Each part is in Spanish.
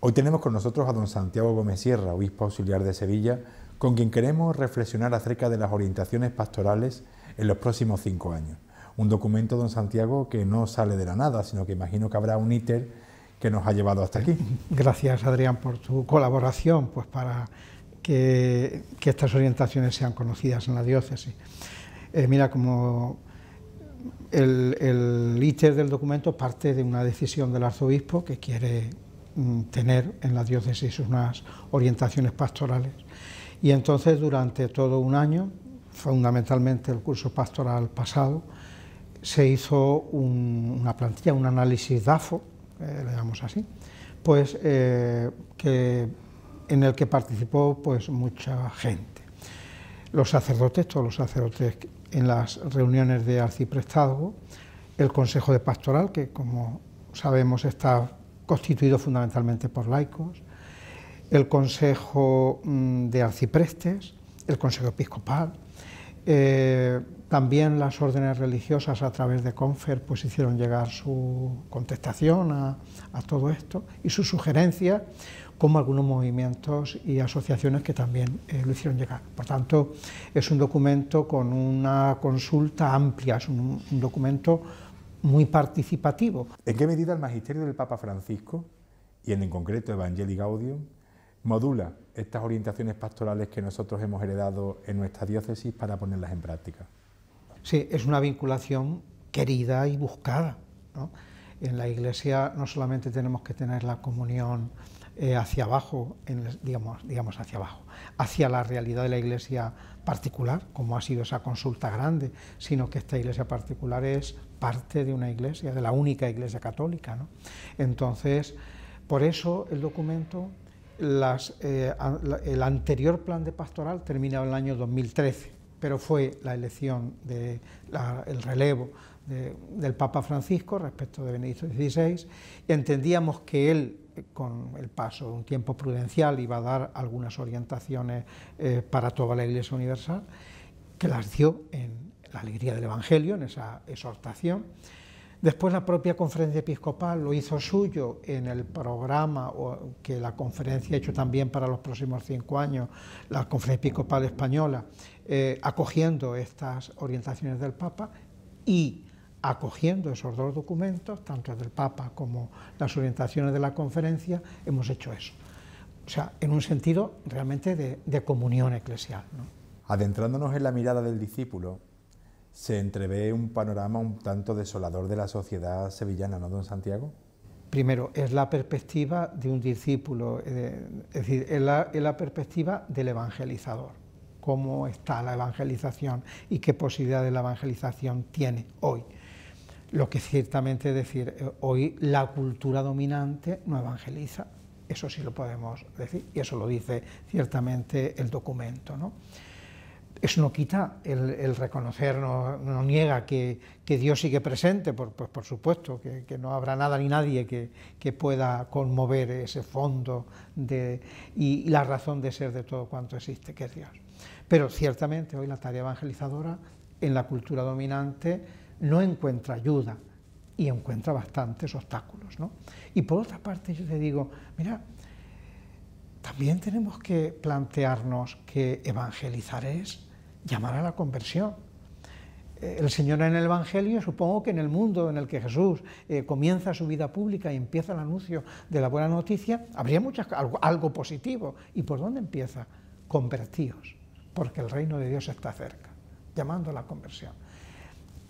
Hoy tenemos con nosotros a don Santiago Gómez Sierra, obispo auxiliar de Sevilla, con quien queremos reflexionar acerca de las orientaciones pastorales en los próximos cinco años. Un documento, don Santiago, que no sale de la nada, sino que imagino que habrá un íter que nos ha llevado hasta aquí. Gracias, Adrián, por tu colaboración pues, para que, estas orientaciones sean conocidas en la diócesis. Eh, mira, como el, el íter del documento parte de una decisión del arzobispo que quiere Mm, tener en la diócesis unas orientaciones pastorales. Y entonces durante todo un año, fundamentalmente el curso pastoral pasado, se hizo una plantilla, un análisis DAFO, eh, le llamamos así, pues eh, que, en el que participó pues mucha gente. Los sacerdotes, todos los sacerdotes en las reuniones de arciprestazgo, el Consejo de Pastoral, que como sabemos está constituido fundamentalmente por laicos, el Consejo mm, de Arciprestes, el Consejo Episcopal, eh, también las órdenes religiosas a través de Confer pues hicieron llegar su contestación a, todo esto y sus sugerencias, como algunos movimientos y asociaciones que también eh, lo hicieron llegar. Por tanto, es un documento con una consulta amplia, es un documento muy participativo. ¿En qué medida el magisterio del Papa Francisco, y en concreto Evangelii Gaudium, modula estas orientaciones pastorales que nosotros hemos heredado en nuestra diócesis para ponerlas en práctica? Sí, es una vinculación querida y buscada. En la Iglesia no solamente tenemos que tener la comunión eh, hacia abajo, digamos hacia abajo, hacia la realidad de la iglesia particular, como ha sido esa consulta grande, sino que esta iglesia particular es parte de una iglesia, de la única iglesia católica. ¿no? Entonces, por eso el documento, eh, el anterior plan de pastoral terminaba en el año 2013, pero fue la elección, de el relevo del Papa Francisco respecto de Benedicto XVI, entendíamos que él con el paso de un tiempo prudencial iba a dar algunas orientaciones eh, para toda la Iglesia Universal, que las dio en, alegría del Evangelio, en esa exhortación. Después la propia conferencia episcopal lo hizo suyo en el programa que la conferencia ha hecho también para los próximos cinco años, la conferencia episcopal española, eh, acogiendo estas orientaciones del Papa y acogiendo esos dos documentos, tanto del Papa como las orientaciones de la conferencia, hemos hecho eso. O sea, en un sentido realmente de, comunión eclesial. Adentrándonos en la mirada del discípulo, se entrevé un panorama un tanto desolador de la sociedad sevillana, ¿no, don Santiago? Primero, es la perspectiva de un discípulo, eh, es decir, es la, perspectiva del evangelizador, cómo está la evangelización y qué posibilidad de la evangelización tiene hoy. Lo que ciertamente es decir, eh, hoy la cultura dominante no evangeliza, eso sí lo podemos decir, y eso lo dice ciertamente el documento. ¿no? Eso no quita el, reconocer, no, niega que, Dios sigue presente, por, por supuesto, que, no habrá nada ni nadie que, pueda conmover ese fondo y, la razón de ser de todo cuanto existe, que es Dios. Pero ciertamente hoy la tarea evangelizadora en la cultura dominante no encuentra ayuda y encuentra bastantes obstáculos. ¿no? Y por otra parte yo te digo, mira, también tenemos que plantearnos que evangelizar es llamar a la conversión. Eh, el Señor en el Evangelio, supongo que en el mundo en el que Jesús eh, comienza su vida pública y empieza el anuncio de la buena noticia, habría muchas, algo, positivo. ¿Y por dónde empieza? Convertíos, porque el reino de Dios está cerca, llamando a la conversión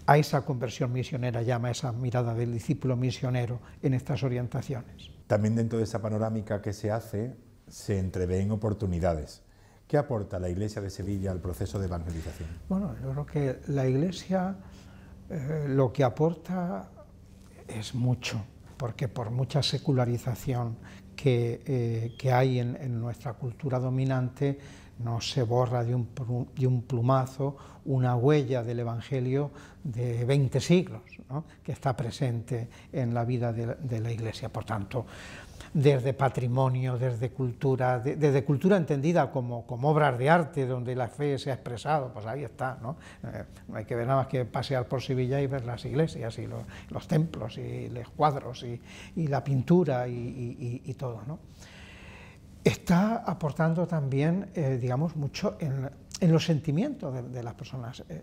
a esa conversión misionera, llama esa mirada del discípulo misionero en estas orientaciones. También dentro de esa panorámica que se hace, se entreven oportunidades. ¿Qué aporta la Iglesia de Sevilla al proceso de evangelización? Bueno, yo creo que la Iglesia eh, lo que aporta es mucho, porque por mucha secularización que, eh, hay en, nuestra cultura dominante, no se borra de un, plumazo una huella del Evangelio de 20 siglos, ¿no? que está presente en la vida de, de la Iglesia. Por tanto, desde patrimonio, desde cultura, desde cultura entendida como, obras de arte donde la fe se ha expresado, pues ahí está, eh, ¿no? hay que ver nada más que pasear por Sevilla y ver las iglesias y los, templos y los cuadros y, la pintura y, todo, ¿no? Está aportando también, eh, digamos, mucho en, los sentimientos de, las personas. Eh,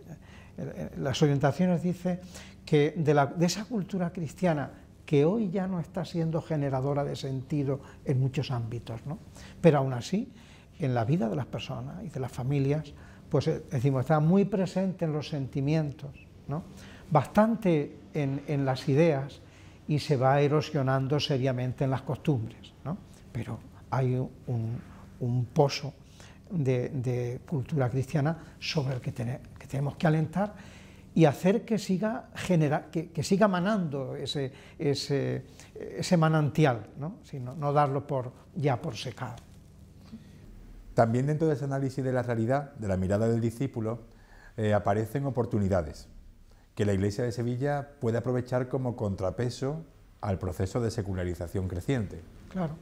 las orientaciones dice que de esa cultura cristiana que hoy ya no está siendo generadora de sentido en muchos ámbitos, Pero aún así, en la vida de las personas y de las familias, pues decimos, está muy presente en los sentimientos, Bastante en, las ideas y se va erosionando seriamente en las costumbres, Pero hay un, pozo de, cultura cristiana sobre el que, que tenemos que alentar y hacer que siga, genera, que, que, siga manando ese, ese, ese manantial, ¿no? no, darlo por, ya por secado. También dentro de ese análisis de la realidad, de la mirada del discípulo, eh, aparecen oportunidades que la Iglesia de Sevilla puede aprovechar como contrapeso al proceso de secularización creciente. Claro.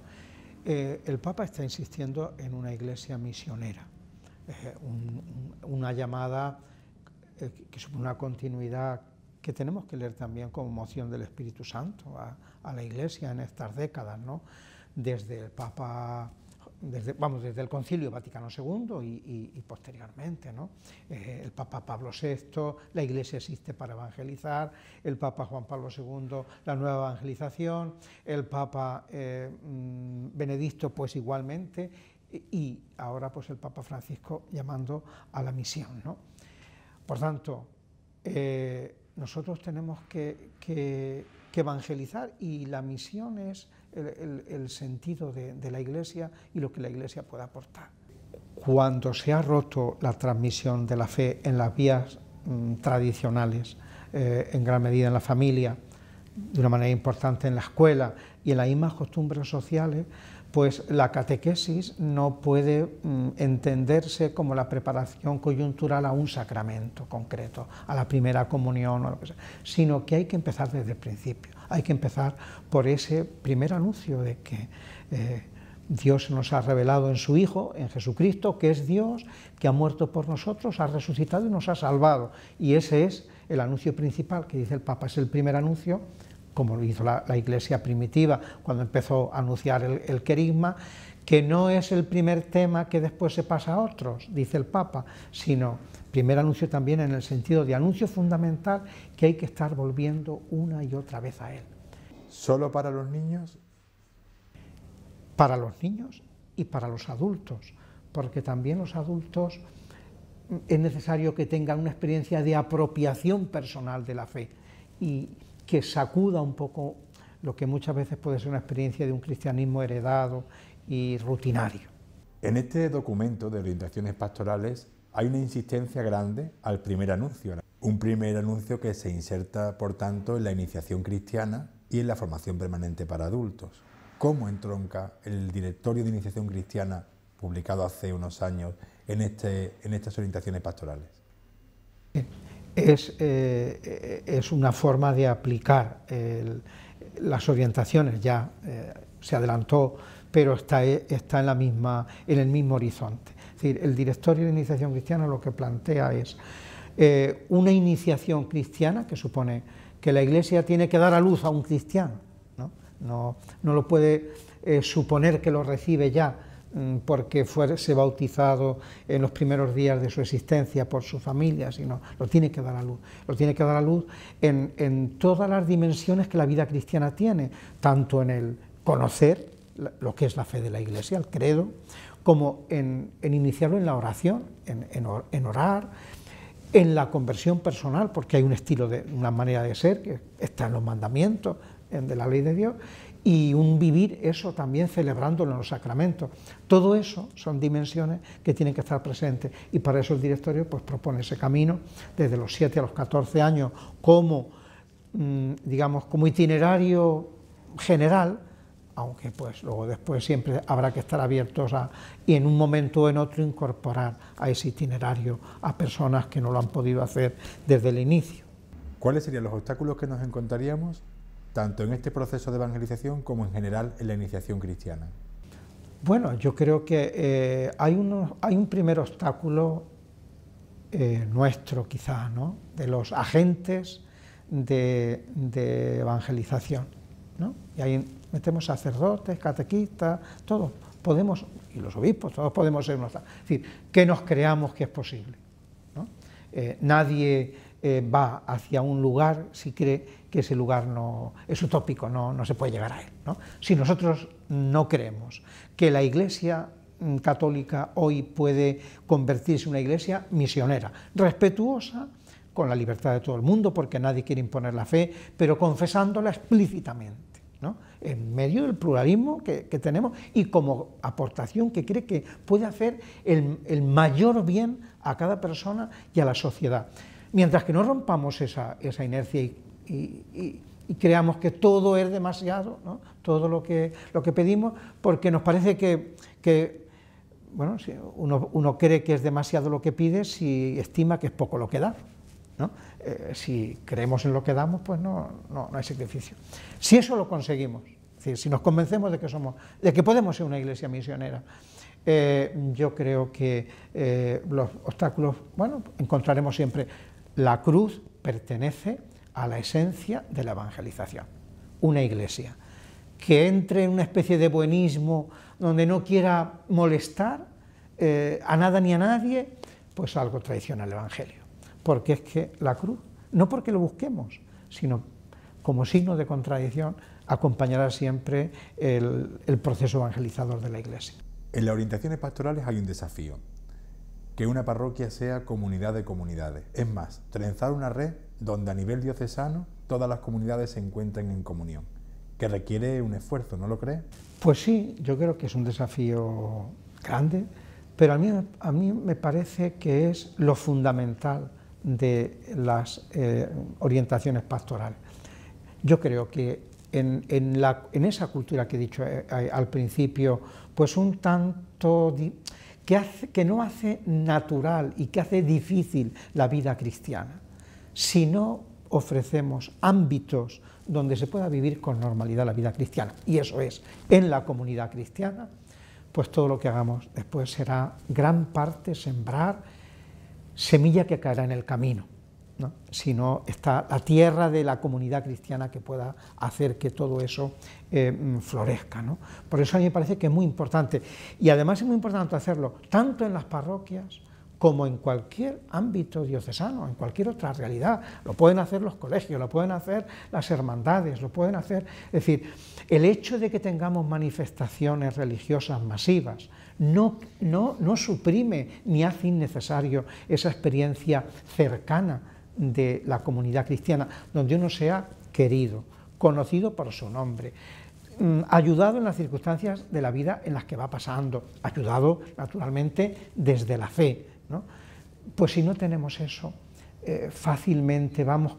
Eh, el Papa está insistiendo en una iglesia misionera, una llamada eh, que supone una continuidad que tenemos que leer también como moción del Espíritu Santo a, la Iglesia en estas décadas, ¿no? desde el Papa, vamos, desde el Concilio Vaticano II y, posteriormente, ¿no? Eh, el Papa Pablo VI, la Iglesia existe para evangelizar, el Papa Juan Pablo II, la nueva evangelización, el Papa eh, mm, Benedicto, pues igualmente, y ahora pues el Papa Francisco llamando a la misión, ¿no? Por tanto, eh, nosotros tenemos que, evangelizar y la misión es el, sentido de, la Iglesia y lo que la Iglesia puede aportar. Cuando se ha roto la transmisión de la fe en las vías mm, tradicionales, eh, en gran medida en la familia, de una manera importante en la escuela y en las mismas costumbres sociales, pues la catequesis no puede mm, entenderse como la preparación coyuntural a un sacramento concreto, a la primera comunión o lo que sea, sino que hay que empezar desde el principio, hay que empezar por ese primer anuncio de que eh, Dios nos ha revelado en su Hijo, en Jesucristo, que es Dios, que ha muerto por nosotros, ha resucitado y nos ha salvado. Y ese es el anuncio principal que dice el Papa, es el primer anuncio como lo hizo la, Iglesia primitiva cuando empezó a anunciar el, el querigma, que no es el primer tema que después se pasa a otros, dice el Papa, sino primer anuncio también en el sentido de anuncio fundamental que hay que estar volviendo una y otra vez a él. ¿Solo para los niños? Para los niños y para los adultos, porque también los adultos mm, es necesario que tengan una experiencia de apropiación personal de la fe. Y, que sacuda un poco lo que muchas veces puede ser una experiencia de un cristianismo heredado y rutinario. En este documento de orientaciones pastorales hay una insistencia grande al primer anuncio, un primer anuncio que se inserta, por tanto, en la iniciación cristiana y en la formación permanente para adultos. ¿Cómo entronca el Directorio de Iniciación Cristiana, publicado hace unos años, en, este, en estas orientaciones pastorales? Eh, eh, es, una forma de aplicar las orientaciones, ya eh, se adelantó, pero está, en, misma, en el mismo horizonte. decir, el Directorio de Iniciación Cristiana lo que plantea es una iniciación cristiana que supone que la Iglesia tiene que dar a luz a un cristiano, no lo puede suponer que lo recibe ya, Mm, porque fuese bautizado en los primeros días de su existencia por su familia, sino lo tiene que dar a luz. Lo tiene que dar a luz en, todas las dimensiones que la vida cristiana tiene, tanto en el conocer lo que es la fe de la Iglesia, el credo, como en, iniciarlo en la oración, en, en, orar, en la conversión personal, porque hay un estilo, de, una manera de ser que está en los mandamientos de la ley de Dios, y un vivir eso también celebrándolo en los sacramentos. Todo eso son dimensiones que tienen que estar presentes y para eso el directorio pues, propone ese camino desde los 7 a los 14 años como, mm, digamos, como itinerario general, aunque pues luego después siempre habrá que estar abiertos a, y en un momento o en otro incorporar a ese itinerario a personas que no lo han podido hacer desde el inicio. ¿Cuáles serían los obstáculos que nos encontraríamos tanto en este proceso de evangelización como en general en la iniciación cristiana? Bueno, yo creo que eh, hay, un primer obstáculo eh, nuestro, quizá, ¿no? de los agentes de, evangelización. Y ahí metemos sacerdotes, catequistas, todos podemos, y los obispos, todos podemos ser Es decir, que nos creamos que es posible. Eh, nadie va hacia un lugar si cree que ese lugar no, es utópico, no, se puede llegar a él. Si nosotros no creemos que la Iglesia mm, católica hoy puede convertirse en una iglesia misionera, respetuosa con la libertad de todo el mundo, porque nadie quiere imponer la fe, pero confesándola explícitamente, ¿no? en medio del pluralismo que, tenemos y como aportación que cree que puede hacer el, mayor bien a cada persona y a la sociedad. Mientras que no rompamos esa, esa inercia y y, creamos que todo es demasiado, ¿no? todo lo que, lo que pedimos, porque nos parece que, bueno, uno, cree que es demasiado lo que pide si estima que es poco lo que da. Eh, si creemos en lo que damos, pues no, hay sacrificio. Si eso lo conseguimos, decir, si nos convencemos de que, somos, de que podemos ser una iglesia misionera, eh, yo creo que eh, los obstáculos, bueno, encontraremos siempre. La cruz pertenece a la esencia de la evangelización. Una iglesia que entre en una especie de buenismo donde no quiera molestar eh, a nada ni a nadie, pues algo traiciona el Evangelio. Porque es que la cruz, no porque lo busquemos, sino como signo de contradicción, acompañará siempre el, el proceso evangelizador de la Iglesia. En las orientaciones pastorales hay un desafío, que una parroquia sea comunidad de comunidades. Es más, trenzar una red donde a nivel diocesano todas las comunidades se encuentren en comunión, que requiere un esfuerzo, ¿no lo crees? Pues sí, yo creo que es un desafío grande, pero a mí, a mí me parece que es lo fundamental de las eh, orientaciones pastorales. Yo creo que en, esa cultura que he dicho eh, eh, al principio, pues un tanto que, que no hace natural y que hace difícil la vida cristiana si no ofrecemos ámbitos donde se pueda vivir con normalidad la vida cristiana, y eso es en la comunidad cristiana, pues todo lo que hagamos después será gran parte sembrar semilla que caerá en el camino. Si no, está la tierra de la comunidad cristiana que pueda hacer que todo eso eh, mm, florezca. Por eso a mí me parece que es muy importante. Y además es muy importante hacerlo tanto en las parroquias como en cualquier ámbito diocesano, en cualquier otra realidad. Lo pueden hacer los colegios, lo pueden hacer las hermandades, lo pueden hacer... Es decir, el hecho de que tengamos manifestaciones religiosas masivas no, no suprime ni hace innecesario esa experiencia cercana de la comunidad cristiana, donde uno sea querido, conocido por su nombre, mm, ayudado en las circunstancias de la vida en las que va pasando, ayudado naturalmente desde la fe, pues si no tenemos eso, eh, fácilmente vamos...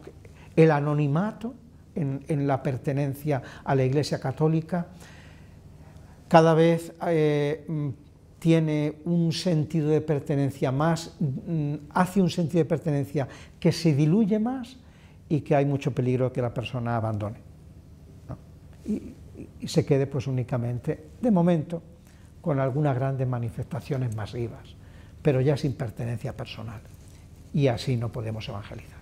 El anonimato en, la pertenencia a la Iglesia Católica cada vez eh, mm, tiene un sentido de pertenencia más, mm, hace un sentido de pertenencia que se diluye más y que hay mucho peligro que la persona abandone. Y, y, se quede pues únicamente, de momento, con algunas grandes manifestaciones masivas pero ya sin pertenencia personal. Y así no podemos evangelizar.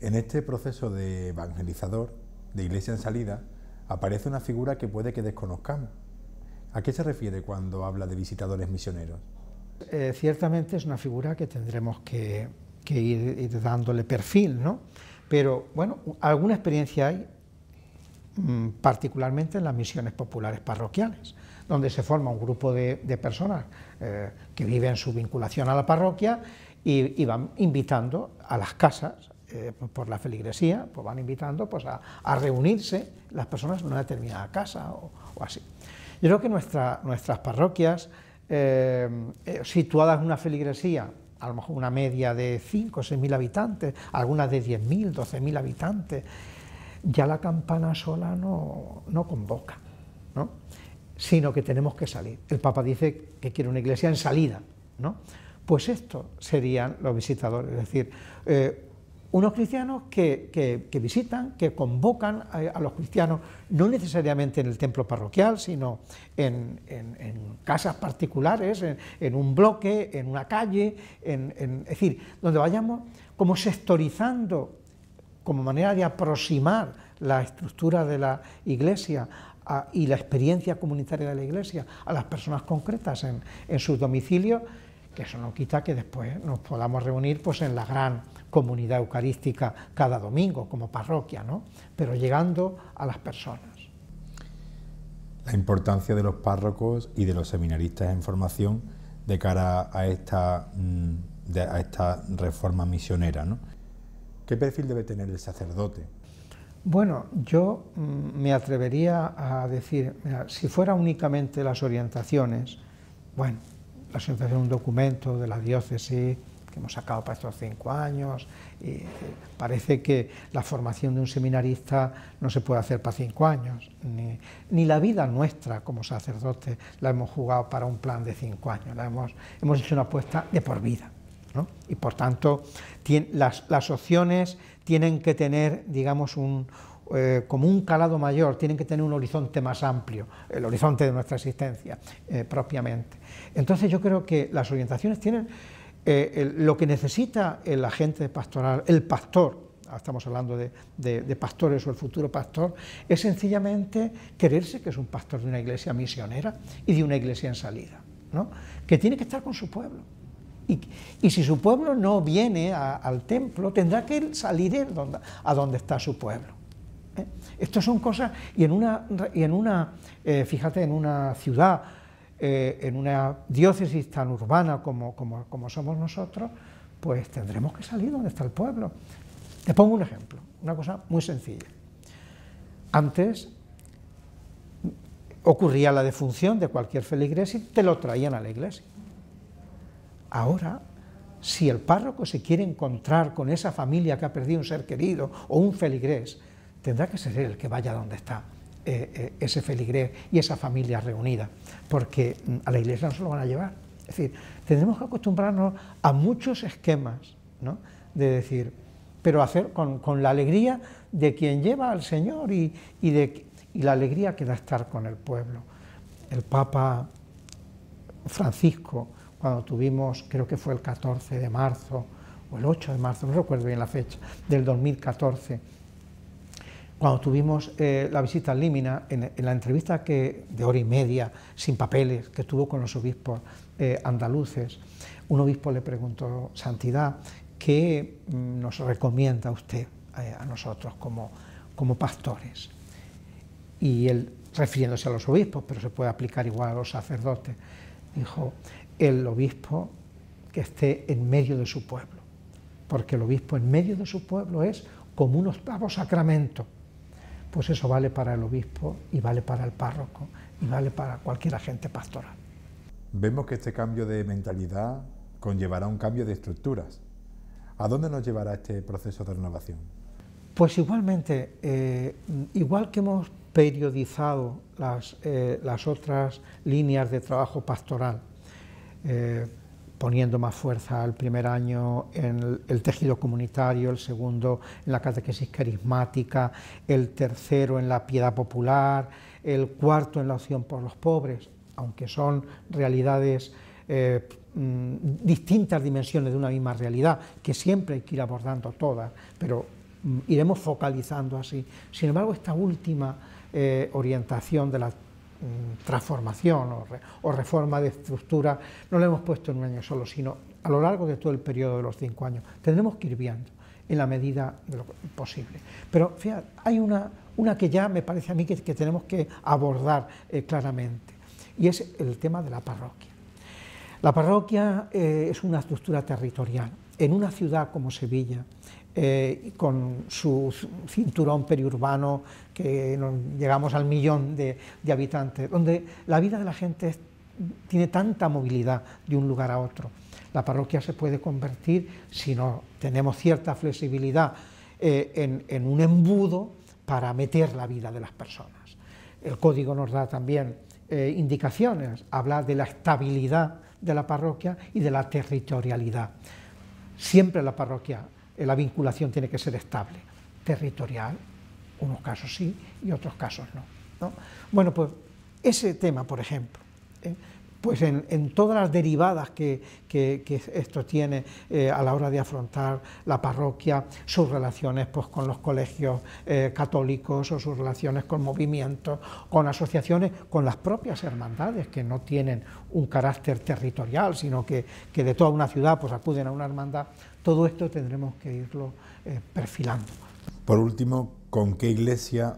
En este proceso de evangelizador, de iglesia en salida, aparece una figura que puede que desconozcamos. ¿A qué se refiere cuando habla de visitadores misioneros? Eh, ciertamente es una figura que tendremos que, ir, dándole perfil, ¿no? Pero bueno, alguna experiencia hay, mm, particularmente en las misiones populares parroquiales, donde se forma un grupo de personas eh, que viven su vinculación a la parroquia y, van invitando a las casas, eh, por la feligresía, pues van invitando pues, a, reunirse las personas en una determinada casa o, así. Yo creo que nuestra, nuestras parroquias, eh, situadas en una feligresía, a lo mejor una media de 5 o 6 mil habitantes, algunas de 10 mil, 12 mil habitantes, ya la campana sola no, convoca. ¿no? sino que tenemos que salir. El Papa dice que quiere una iglesia en salida, ¿no? Pues estos serían los visitadores, es decir, eh, unos cristianos que, visitan, que convocan a, los cristianos, no necesariamente en el templo parroquial, sino en, casas particulares, en, un bloque, en una calle, es decir, donde vayamos como sectorizando, como manera de aproximar la estructura de la iglesia y la experiencia comunitaria de la Iglesia a las personas concretas en, en sus domicilios, que eso no quita que después nos podamos reunir pues, en la gran comunidad eucarística cada domingo como parroquia, ¿no? pero llegando a las personas. La importancia de los párrocos y de los seminaristas en formación de cara a esta, mm, a esta reforma misionera. ¿no? ¿Qué perfil debe tener el sacerdote bueno, yo mm, me atrevería a decir, si fuera únicamente las orientaciones, bueno, la orientaciones de un documento de la diócesis que hemos sacado para estos cinco años, eh, parece que la formación de un seminarista no se puede hacer para cinco años, ni, la vida nuestra como sacerdotes la hemos jugado para un plan de cinco años, hemos hecho una apuesta de por vida. Y por tanto, las, opciones tienen que tener, digamos, un, eh, como un calado mayor, tienen que tener un horizonte más amplio, el horizonte de nuestra existencia eh, propiamente. Entonces yo creo que las orientaciones tienen eh, lo que necesita el agente pastoral, el pastor, estamos hablando de, pastores o el futuro pastor, es sencillamente quererse que es un pastor de una iglesia misionera y de una iglesia en salida, que tiene que estar con su pueblo y, si su pueblo no viene al templo, tendrá que salir a donde está su pueblo. Esto ¿eh? Estas son cosas, y en una, en una eh, fíjate, en una ciudad, eh, en una diócesis tan urbana como, somos nosotros, pues tendremos que salir donde está el pueblo. Te pongo un ejemplo, una cosa muy sencilla. Antes ocurría la defunción de cualquier feligrés y te lo traían a la iglesia Ahora, si el párroco se quiere encontrar con esa familia que ha perdido un ser querido o un feligrés, tendrá que ser el que vaya donde está eh, eh, ese feligrés y esa familia reunida, porque mm, a la iglesia no se lo van a llevar. Es decir, tendremos que acostumbrarnos a muchos esquemas, ¿no? De decir, pero hacer con, la alegría de quien lleva al Señor y, y la alegría que da estar con el pueblo. El Papa Francisco, cuando tuvimos, creo que fue el 14 de marzo o el 8 de marzo, no recuerdo bien la fecha, del 2014, cuando tuvimos eh, la visita a Límina, en, la entrevista que, de hora y media, sin papeles, que tuvo con los obispos eh, andaluces, un obispo le preguntó, Santidad, ¿qué mm, nos recomienda usted eh, a nosotros como, como pastores? Y él, refiriéndose a los obispos, pero se puede aplicar igual a los sacerdotes, dijo, el obispo que esté en medio de su pueblo, porque el obispo en medio de su pueblo es como un octavo sacramento. Pues eso vale para el obispo y vale para el párroco y vale para cualquier agente pastoral. Vemos que este cambio de mentalidad conllevará un cambio de estructuras. ¿A dónde nos llevará este proceso de renovación? Pues igualmente, eh, igual que hemos periodizado eh, las otras líneas de trabajo pastoral, eh, poniendo más fuerza el primer año en el, tejido comunitario, el segundo en la catequesis carismática, el tercero en la piedad popular, el cuarto en la opción por los pobres, aunque son realidades eh, mm, distintas dimensiones de una misma realidad, que siempre hay que ir abordando todas, pero mm, iremos focalizando así. Sin embargo, esta última eh, orientación de la Mm, transformación o, reforma de estructura, no la hemos puesto en un año solo, sino a lo largo de todo el periodo de los cinco años. Tendremos que ir viendo en la medida de lo posible. Pero fíjate, hay una, una que ya me parece a mí que, que tenemos que abordar eh, claramente, y es el tema de la parroquia. La parroquia eh, es una estructura territorial. En una ciudad como Sevilla, eh, con su cinturón periurbano, que llegamos al millón de, habitantes, donde la vida de la gente tiene tanta movilidad de un lugar a otro. La parroquia se puede convertir, si no tenemos cierta flexibilidad, eh, en, un embudo para meter la vida de las personas. El código nos da también eh, indicaciones, habla de la estabilidad de la parroquia y de la territorialidad. Siempre la parroquia eh, la vinculación tiene que ser estable, territorial, unos casos sí y otros casos no. Bueno, pues ese tema, por ejemplo, ¿eh? pues en, todas las derivadas que, esto tiene eh, a la hora de afrontar la parroquia, sus relaciones pues, con los colegios eh, católicos o sus relaciones con movimientos, con asociaciones, con las propias hermandades que no tienen un carácter territorial, sino que, de toda una ciudad pues, acuden a una hermandad, todo esto tendremos que irlo eh, perfilando. Por último, ¿con qué iglesia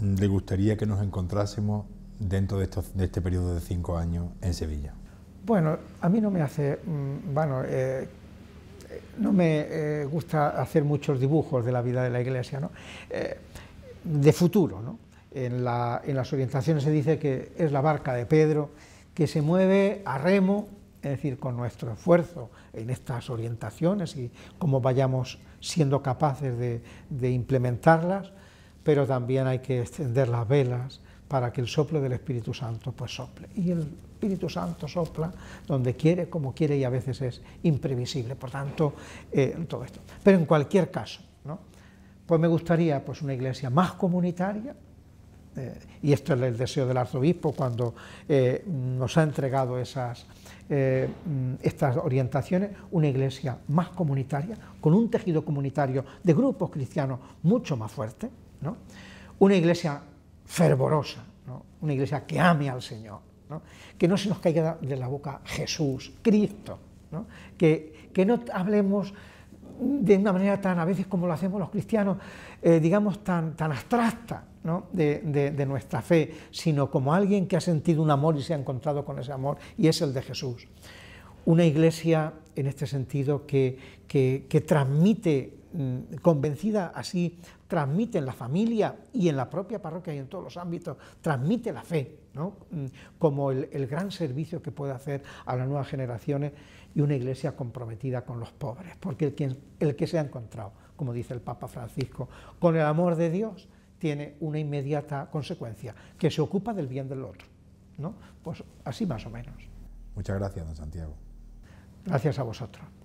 le gustaría que nos encontrásemos dentro de, este periodo de cinco años en Sevilla? Bueno, a mí no me hace, bueno, mm, eh, eh, no me eh, gusta hacer muchos dibujos de la vida de la Iglesia, ¿no? de futuro, ¿no? En, las orientaciones se dice que es la barca de Pedro que se mueve a remo, es decir, con nuestro esfuerzo en estas orientaciones y cómo vayamos siendo capaces de, de implementarlas, pero también hay que extender las velas, para que el soplo del Espíritu Santo pues sople. Y el Espíritu Santo sopla donde quiere, como quiere y a veces es imprevisible, por tanto, eh, todo esto. Pero en cualquier caso, ¿no? pues me gustaría pues, una iglesia más comunitaria, eh, y esto es el deseo del arzobispo cuando eh, nos ha entregado esas, mm, estas orientaciones, una iglesia más comunitaria, con un tejido comunitario de grupos cristianos mucho más fuerte, ¿no? una iglesia fervorosa, una iglesia que ame al Señor, que no se nos caiga de la boca Jesús, Cristo, Que, que, no hablemos de una manera tan, a veces como lo hacemos los cristianos, eh, digamos, tan, tan abstracta de, nuestra fe, sino como alguien que ha sentido un amor y se ha encontrado con ese amor, y es el de Jesús. Una iglesia, en este sentido, que, que transmite mm, convencida así transmite en la familia y en la propia parroquia y en todos los ámbitos, transmite la fe, mm, como el, gran servicio que puede hacer a las nuevas generaciones y una iglesia comprometida con los pobres, porque el, quien, el que se ha encontrado, como dice el Papa Francisco, con el amor de Dios tiene una inmediata consecuencia, que se ocupa del bien del otro. Pues así más o menos. Muchas gracias, don Santiago. Gracias a vosotros.